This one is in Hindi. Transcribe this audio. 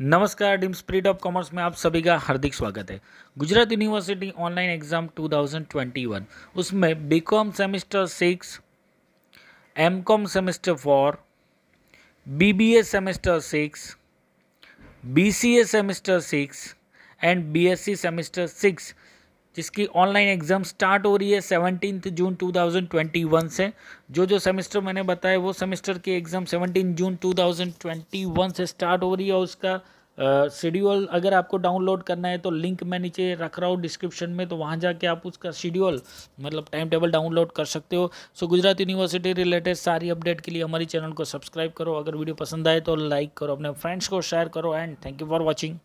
नमस्कार डिम स्प्रिट ऑफ कॉमर्स में आप सभी का हार्दिक स्वागत है गुजरात यूनिवर्सिटी ऑनलाइन एग्ज़ाम 2021 उसमें B com semester six M com semester four B B A semester six B C A semester six and B S C semester six जिसकी ऑनलाइन एग्ज़ाम स्टार्ट हो रही है सेवनटीन जून 2021 से जो जो सेमेस्टर मैंने बताया वो सेमेस्टर की एग्ज़ाम सेवनटीन जून 2021 से स्टार्ट हो रही है और उसका शेड्यूल uh, अगर आपको डाउनलोड करना है तो लिंक मैं नीचे रख रहा हूँ डिस्क्रिप्शन में तो वहाँ जाके आप उसका शेड्यूल मतलब टाइम टेबल डाउनलोड कर सकते हो so so, Gujarat university related सारी अपडेट के लिए हमारी चैनल को सब्सक्राइब करो अगर वीडियो पसंद आए तो लाइक करो अपने फ्रेंड्स को शेयर करो and thank you for watching